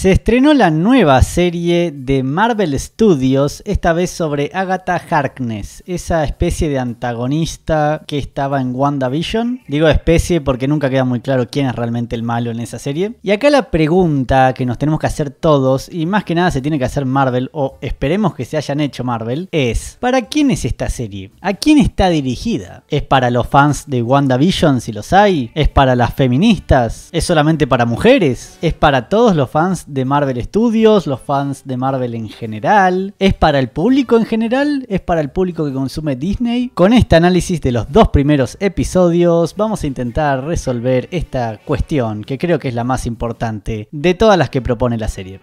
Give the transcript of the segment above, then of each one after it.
Se estrenó la nueva serie de Marvel Studios, esta vez sobre Agatha Harkness, esa especie de antagonista que estaba en WandaVision. Digo especie porque nunca queda muy claro quién es realmente el malo en esa serie. Y acá la pregunta que nos tenemos que hacer todos, y más que nada se tiene que hacer Marvel, o esperemos que se hayan hecho Marvel, es, ¿para quién es esta serie? ¿A quién está dirigida? ¿Es para los fans de WandaVision si los hay? ¿Es para las feministas? ¿Es solamente para mujeres? ¿Es para todos los fans? de Marvel Studios, los fans de Marvel en general? ¿Es para el público en general? ¿Es para el público que consume Disney? Con este análisis de los dos primeros episodios vamos a intentar resolver esta cuestión que creo que es la más importante de todas las que propone la serie.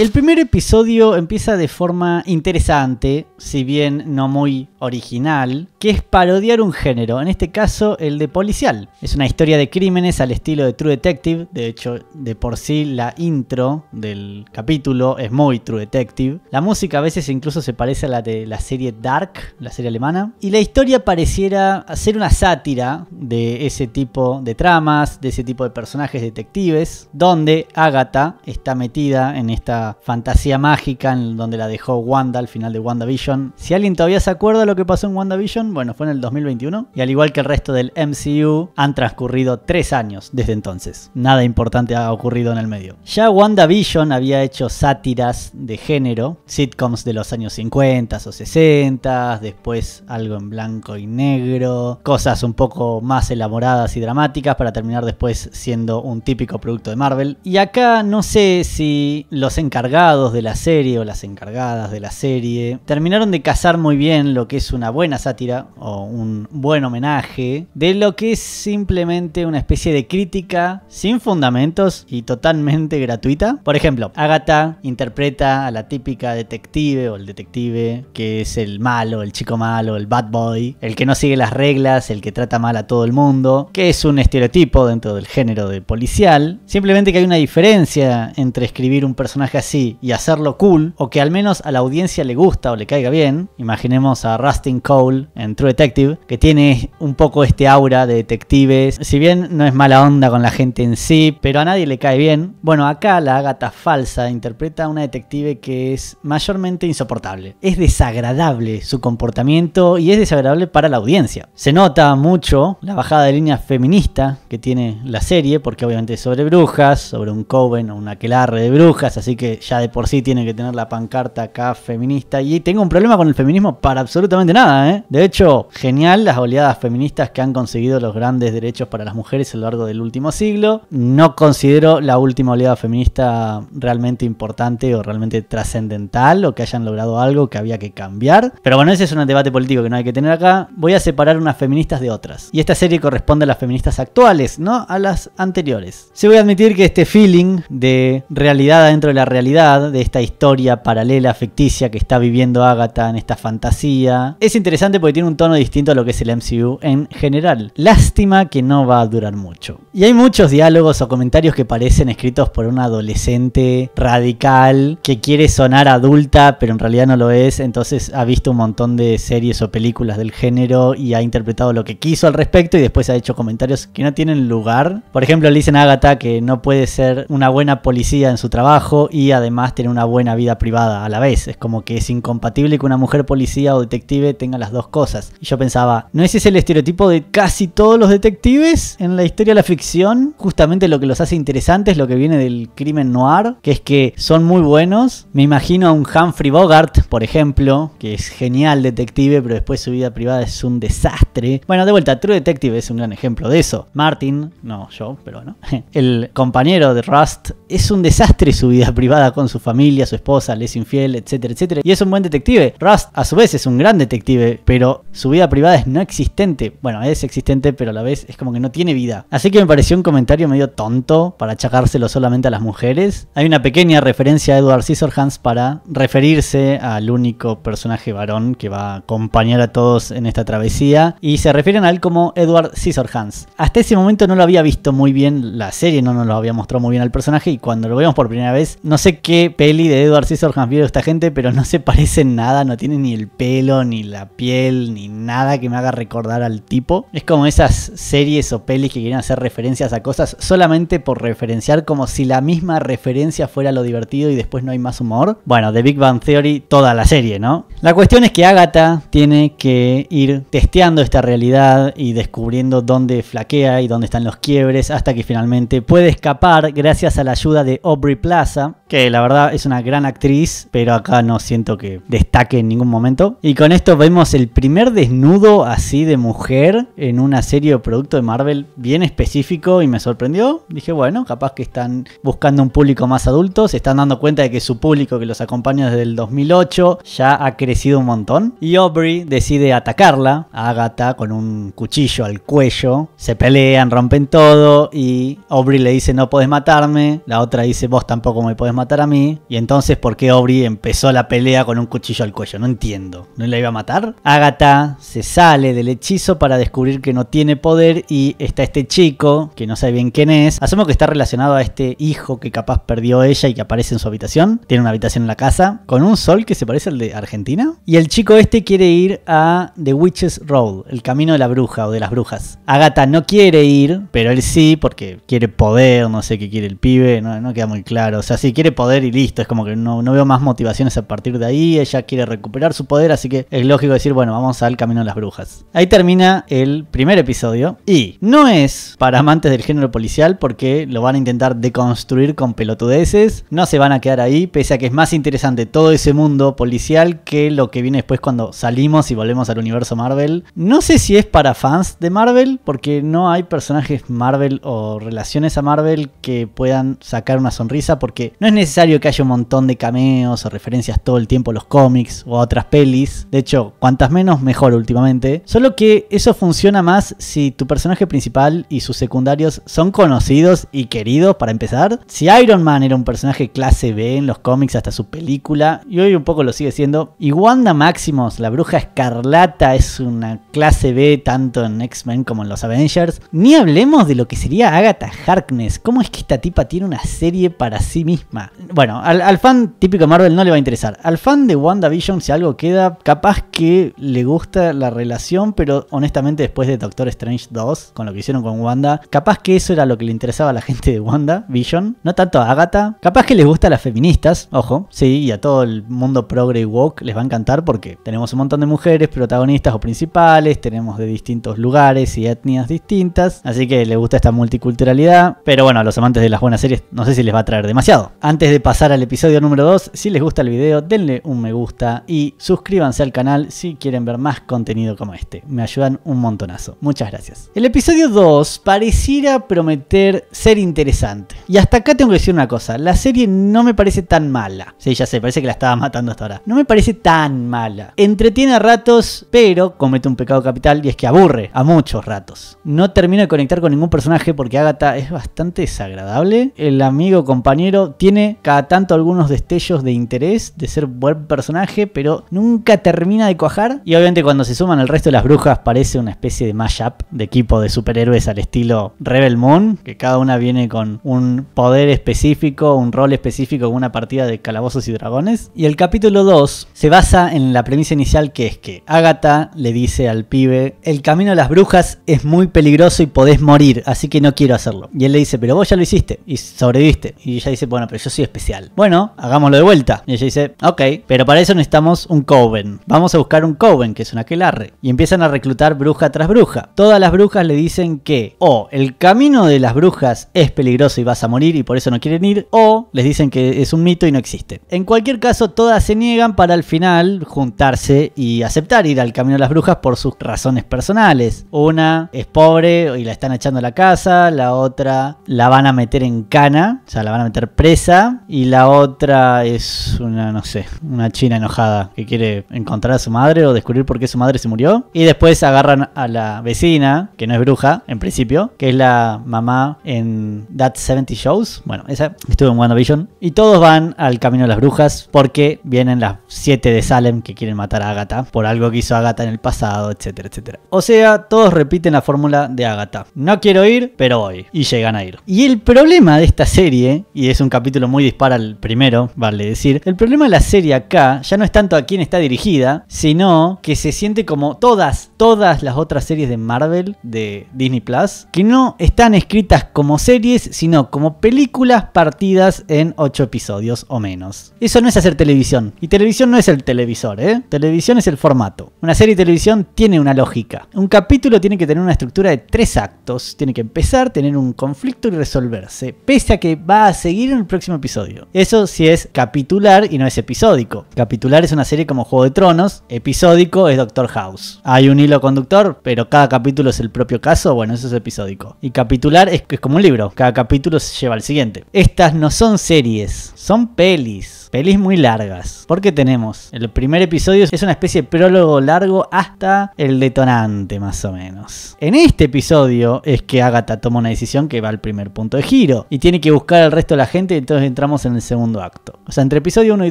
El primer episodio empieza de forma interesante, si bien no muy original, que es parodiar un género, en este caso el de policial. Es una historia de crímenes al estilo de True Detective, de hecho de por sí la intro del capítulo es muy True Detective. La música a veces incluso se parece a la de la serie Dark, la serie alemana. Y la historia pareciera ser una sátira de ese tipo de tramas, de ese tipo de personajes detectives, donde Agatha está metida en esta fantasía mágica en donde la dejó Wanda al final de WandaVision. Si alguien todavía se acuerda de lo que pasó en WandaVision, bueno, fue en el 2021 y al igual que el resto del MCU han transcurrido tres años desde entonces. Nada importante ha ocurrido en el medio. Ya WandaVision había hecho sátiras de género, sitcoms de los años 50 o 60, después algo en blanco y negro, cosas un poco más elaboradas y dramáticas para terminar después siendo un típico producto de Marvel. Y acá no sé si los encargados de la serie o las encargadas de la serie terminaron de cazar muy bien lo que es una buena sátira o un buen homenaje de lo que es simplemente una especie de crítica sin fundamentos y totalmente gratuita. Por ejemplo, Agatha interpreta a la típica detective o el detective que es el malo, el chico malo, el bad boy, el que no sigue las reglas, el que trata mal a todo el mundo, que es un estereotipo dentro del género de policial. Simplemente que hay una diferencia entre escribir un personaje así y hacerlo cool, o que al menos a la audiencia le gusta o le caiga bien, imaginemos a Rustin Cole en True Detective, que tiene un poco este aura de detectives, si bien no es mala onda con la gente en sí, pero a nadie le cae bien, bueno, acá la Agatha falsa interpreta a una detective que es mayormente insoportable. Es desagradable su comportamiento y es desagradable para la audiencia. Se nota mucho la bajada de línea feminista que tiene la serie, porque obviamente es sobre brujas, sobre un coven o un aquelarre de brujas, así que ya de por sí tiene que tener la pancarta acá feminista. Y tengo un problema con el feminismo para absolutamente nada, ¿eh? De hecho, genial las oleadas feministas que han conseguido los grandes derechos para las mujeres a lo largo del último siglo. No considero la última oleada feminista realmente importante o realmente trascendental o que hayan logrado algo que había que cambiar. Pero bueno, ese es un debate político que no hay que tener acá. Voy a separar unas feministas de otras. Y esta serie corresponde a las feministas actuales, no a las anteriores. Se voy a admitir que este feeling de realidad adentro de la realidad de esta historia paralela, ficticia que está viviendo Agatha en esta fantasía, es interesante porque tiene un tono distinto a lo que es el MCU en general. Lástima que no va a durar mucho. Y hay muchos diálogos o comentarios que parecen escritos por una adolescente radical que quiere sonar adulta, pero en realidad no lo es, entonces ha visto un montón de series o películas del género y ha interpretado lo que quiso al respecto y después ha hecho comentarios que no tienen lugar. Por ejemplo, le dicen a Agatha que no puede ser una buena policía en su trabajo y además tener una buena vida privada a la vez. Es como que es incompatible que una mujer policía o detective tenga las dos cosas. Y yo pensaba, ¿no ese es el estereotipo de casi todos los detectives en la historia de la ficción? Justamente lo que los hace interesantes, lo que viene del crimen noir, que es que son muy buenos. Me imagino a un Humphrey Bogart, por ejemplo, que es genial detective, pero después su vida privada es un desastre. Bueno, de vuelta, True Detective es un gran ejemplo de eso. Martin, no yo, pero bueno, el compañero de Rust, es un desastre su vida privada con su familia, su esposa, le es infiel, etcétera, etcétera. Y es un buen detective. Rust a su vez es un gran detective, pero su vida privada es no existente. Bueno, es existente, pero a la vez es como que no tiene vida. Así que me pareció un comentario medio tonto para achacárselo solamente a las mujeres. Hay una pequeña referencia a Edward Hans para referirse al único personaje varón que va a acompañar a todos en esta travesía y se refieren a él como Edward Scissorhands. Hasta ese momento no lo había visto muy bien la serie, no nos lo había mostrado muy bien al personaje y cuando lo vemos por primera vez no sé qué peli de Edward Scissorhands vio esta gente, pero no se parecen nada, no tiene ni el pelo, ni la piel, ni nada que me haga recordar al tipo. Es como esas series o pelis que quieren hacer referencias a cosas solamente por referenciar, como si la misma referencia fuera lo divertido y después no hay más humor. Bueno, de Big Bang Theory, toda la serie, ¿no? La cuestión es que Agatha tiene que ir testeando esta realidad y descubriendo dónde flaquea y dónde están los quiebres hasta que finalmente puede escapar gracias a la ayuda de Aubrey Plaza, que la verdad es una gran actriz, pero acá no siento que destaque en ningún momento. Y con esto vemos el primer desnudo así de mujer en una serie o producto de Marvel bien específico y me sorprendió. Dije, bueno, capaz que están buscando un público más adulto, se están dando cuenta de que su público que los acompaña desde el 2008 ya ha crecido un montón. Y Aubrey decide atacarla a Agatha con un cuchillo al cuello. Se pelean, rompen todo y Aubrey le dice no podés matarme. La otra dice vos tampoco me podés matar matar a mí. Y entonces, ¿por qué Aubrey empezó la pelea con un cuchillo al cuello? No entiendo. ¿No la iba a matar? Agatha se sale del hechizo para descubrir que no tiene poder y está este chico, que no sabe bien quién es. Asumo que está relacionado a este hijo que capaz perdió ella y que aparece en su habitación. Tiene una habitación en la casa, con un sol que se parece al de Argentina. Y el chico este quiere ir a The Witch's Road, el camino de la bruja o de las brujas. Agatha no quiere ir, pero él sí, porque quiere poder, no sé qué quiere el pibe, no, no queda muy claro. O sea, si quiere poder y listo. Es como que no, no veo más motivaciones a partir de ahí. Ella quiere recuperar su poder, así que es lógico decir, bueno, vamos al camino de las brujas. Ahí termina el primer episodio. Y no es para amantes del género policial porque lo van a intentar deconstruir con pelotudeces. No se van a quedar ahí, pese a que es más interesante todo ese mundo policial que lo que viene después cuando salimos y volvemos al universo Marvel. No sé si es para fans de Marvel, porque no hay personajes Marvel o relaciones a Marvel que puedan sacar una sonrisa, porque no es necesario que haya un montón de cameos o referencias todo el tiempo a los cómics o a otras pelis. De hecho, cuantas menos, mejor últimamente. Solo que eso funciona más si tu personaje principal y sus secundarios son conocidos y queridos para empezar. Si Iron Man era un personaje clase B en los cómics hasta su película, y hoy un poco lo sigue siendo, y Wanda Maximus, la bruja escarlata, es una clase B tanto en X-Men como en los Avengers, ni hablemos de lo que sería Agatha Harkness, cómo es que esta tipa tiene una serie para sí misma. Bueno, al, fan típico de Marvel no le va a interesar. Al fan de WandaVision, si algo queda, capaz que le gusta la relación, pero honestamente después de Doctor Strange 2, con lo que hicieron con Wanda, capaz que eso era lo que le interesaba a la gente de Wanda, Vision, no tanto a Agatha. Capaz que les gusta a las feministas, ojo, sí, y a todo el mundo progre y woke les va a encantar porque tenemos un montón de mujeres protagonistas o principales, tenemos de distintos lugares y etnias distintas, así que le gusta esta multiculturalidad, pero bueno, a los amantes de las buenas series no sé si les va a traer demasiado. Antes de pasar al episodio número 2, si les gusta el video, denle un me gusta y suscríbanse al canal si quieren ver más contenido como este. Me ayudan un montonazo. Muchas gracias. El episodio 2 pareciera prometer ser interesante. Y hasta acá tengo que decir una cosa. La serie no me parece tan mala. Sí, ya sé, parece que la estaba matando hasta ahora. No me parece tan mala. Entretiene a ratos, pero comete un pecado capital y es que aburre a muchos ratos. No termino de conectar con ningún personaje porque Agatha es bastante desagradable. El amigo compañero tiene cada tanto algunos destellos de interés, de ser buen personaje, pero nunca termina de cuajar. Y obviamente cuando se suman al resto de las brujas parece una especie de mashup de equipo de superhéroes al estilo Rebel Moon, que cada una viene con un poder específico, un rol específico, una partida de calabozos y dragones. Y el capítulo 2 se basa en la premisa inicial que es que Agatha le dice al pibe, el camino de las brujas es muy peligroso y podés morir, así que no quiero hacerlo. Y él le dice, pero vos ya lo hiciste y sobreviviste. Y ella dice, bueno, pero yo sí especial. Bueno, hagámoslo de vuelta. Y ella dice, ok, pero para eso necesitamos un coven. Vamos a buscar un coven, que es una aquelarre. Y empiezan a reclutar bruja tras bruja. Todas las brujas le dicen que o el camino de las brujas es peligroso y vas a morir y por eso no quieren ir, o les dicen que es un mito y no existe. En cualquier caso, todas se niegan para al final juntarse y aceptar ir al camino de las brujas por sus razones personales. Una es pobre y la están echando a la casa, la otra la van a meter en cana, o sea, la van a meter presa y la otra es una, no sé, una china enojada que quiere encontrar a su madre o descubrir por qué su madre se murió. Y después agarran a la vecina, que no es bruja, en principio, que es la mamá en That 70 Shows. Bueno, esa estuvo en WandaVision. Y todos van al camino de las brujas porque vienen las 7 de Salem que quieren matar a Agatha por algo que hizo Agatha en el pasado, etcétera, etcétera. O sea, todos repiten la fórmula de Agatha. No quiero ir, pero voy. Y llegan a ir. Y el problema de esta serie, y es un capítulo muy dispara el primero, vale decir. El problema de la serie acá ya no es tanto a quién está dirigida, sino que se siente como todas, todas las otras series de Marvel, de Disney Plus, que no están escritas como series, sino como películas partidas en ocho episodios o menos. Eso no es hacer televisión. Y televisión no es el televisor, ¿eh? Televisión es el formato. Una serie de televisión tiene una lógica. Un capítulo tiene que tener una estructura de tres actos. Tiene que empezar, tener un conflicto y resolverse. Pese a que va a seguir en el próximo episodio. Eso sí es capitular y no es episódico. Capitular es una serie como Juego de Tronos, episódico es Doctor House. Hay un hilo conductor, pero cada capítulo es el propio caso, bueno, eso es episódico. Y capitular es, es como un libro, cada capítulo se lleva al siguiente. Estas no son series, son pelis. Pelis muy largas. Porque tenemos el primer episodio, es una especie de prólogo largo hasta el detonante, más o menos. En este episodio es que Agatha toma una decisión que va al primer punto de giro y tiene que buscar al resto de la gente, y entonces entramos en el segundo acto. O sea, entre episodio 1 y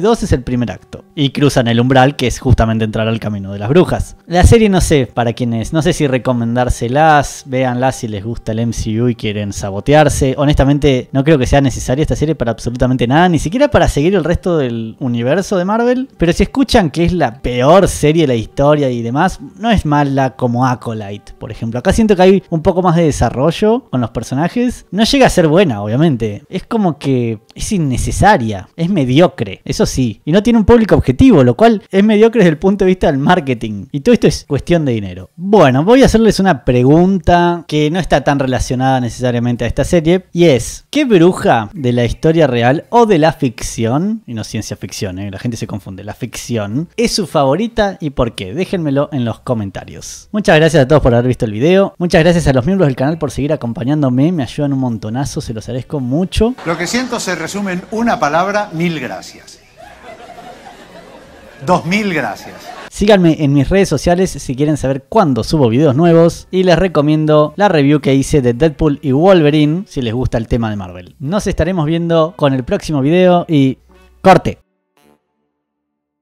2 es el primer acto. Y cruzan el umbral, que es justamente entrar al camino de las brujas. La serie no sé para quienes, no sé si recomendárselas, véanlas si les gusta el MCU y quieren sabotearse. Honestamente, no creo que sea necesaria esta serie para absolutamente nada, ni siquiera para seguir el resto del universo de Marvel. Pero si escuchan que es la peor serie de la historia y demás, no es mala como Acolyte, por ejemplo. Acá siento que hay un poco más de desarrollo con los personajes. No llega a ser buena, obviamente. Es como que es innecesaria, es mediocre, eso sí. Y no tiene un público objetivo, lo cual es mediocre desde el punto de vista del marketing. Y todo esto es cuestión de dinero. Bueno, voy a hacerles una pregunta que no está tan relacionada necesariamente a esta serie. Y es, ¿qué bruja de la historia real o de la ficción? ciencia ficción, ¿eh? la gente se confunde. La ficción es su favorita y por qué. Déjenmelo en los comentarios. Muchas gracias a todos por haber visto el video. Muchas gracias a los miembros del canal por seguir acompañándome. Me ayudan un montonazo, se los agradezco mucho. Lo que siento se resume en una palabra, mil gracias. Dos mil gracias. Síganme en mis redes sociales si quieren saber cuándo subo videos nuevos y les recomiendo la review que hice de Deadpool y Wolverine si les gusta el tema de Marvel. Nos estaremos viendo con el próximo video y करते